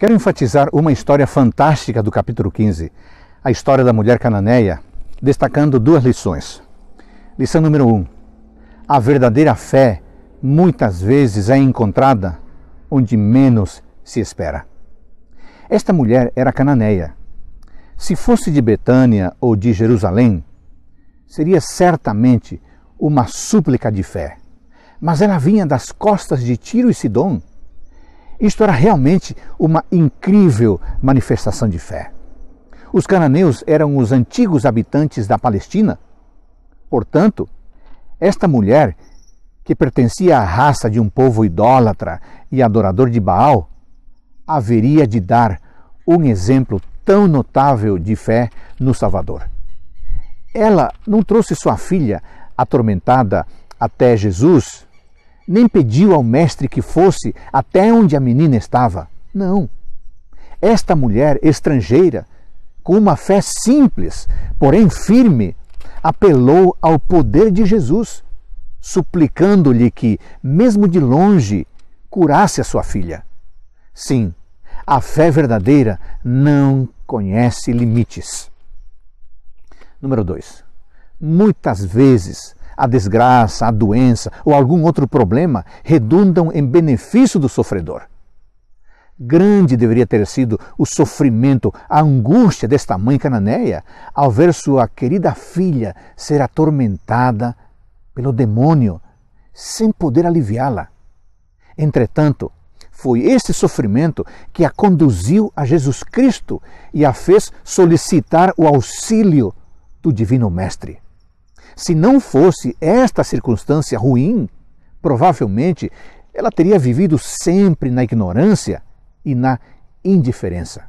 Quero enfatizar uma história fantástica do capítulo 15, a história da mulher cananeia, destacando duas lições. Lição número 1: um, A verdadeira fé muitas vezes é encontrada onde menos se espera. Esta mulher era cananeia. Se fosse de Betânia ou de Jerusalém, seria certamente uma súplica de fé. Mas ela vinha das costas de Tiro e Sidom isto era realmente uma incrível manifestação de fé. Os cananeus eram os antigos habitantes da Palestina. Portanto, esta mulher, que pertencia à raça de um povo idólatra e adorador de Baal, haveria de dar um exemplo tão notável de fé no Salvador. Ela não trouxe sua filha atormentada até Jesus nem pediu ao mestre que fosse até onde a menina estava. Não. Esta mulher estrangeira, com uma fé simples, porém firme, apelou ao poder de Jesus, suplicando-lhe que, mesmo de longe, curasse a sua filha. Sim, a fé verdadeira não conhece limites. Número 2. Muitas vezes a desgraça, a doença ou algum outro problema redundam em benefício do sofredor. Grande deveria ter sido o sofrimento, a angústia desta mãe cananeia ao ver sua querida filha ser atormentada pelo demônio, sem poder aliviá-la. Entretanto, foi esse sofrimento que a conduziu a Jesus Cristo e a fez solicitar o auxílio do Divino Mestre. Se não fosse esta circunstância ruim, provavelmente ela teria vivido sempre na ignorância e na indiferença.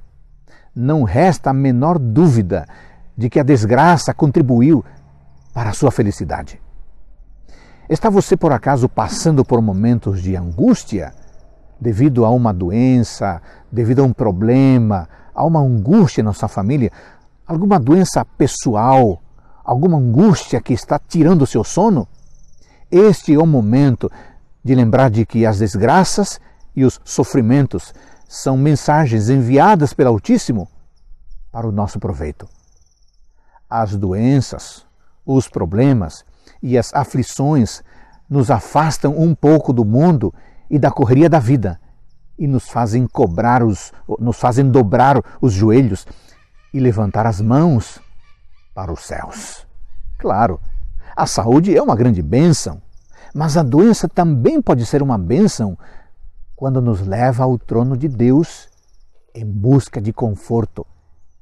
Não resta a menor dúvida de que a desgraça contribuiu para a sua felicidade. Está você por acaso passando por momentos de angústia devido a uma doença, devido a um problema, a uma angústia na sua família, alguma doença pessoal alguma angústia que está tirando o seu sono, este é o momento de lembrar de que as desgraças e os sofrimentos são mensagens enviadas pelo Altíssimo para o nosso proveito. As doenças, os problemas e as aflições nos afastam um pouco do mundo e da correria da vida e nos fazem cobrar os, nos fazem dobrar os joelhos e levantar as mãos para os céus. Claro, a saúde é uma grande bênção, mas a doença também pode ser uma bênção quando nos leva ao trono de Deus em busca de conforto,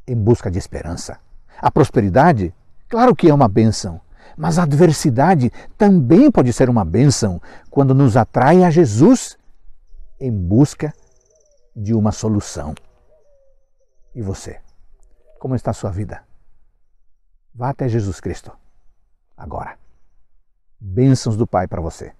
em busca de esperança. A prosperidade, claro que é uma bênção, mas a adversidade também pode ser uma bênção quando nos atrai a Jesus em busca de uma solução. E você? Como está a sua vida? Vá até Jesus Cristo. Agora. Bênçãos do Pai para você.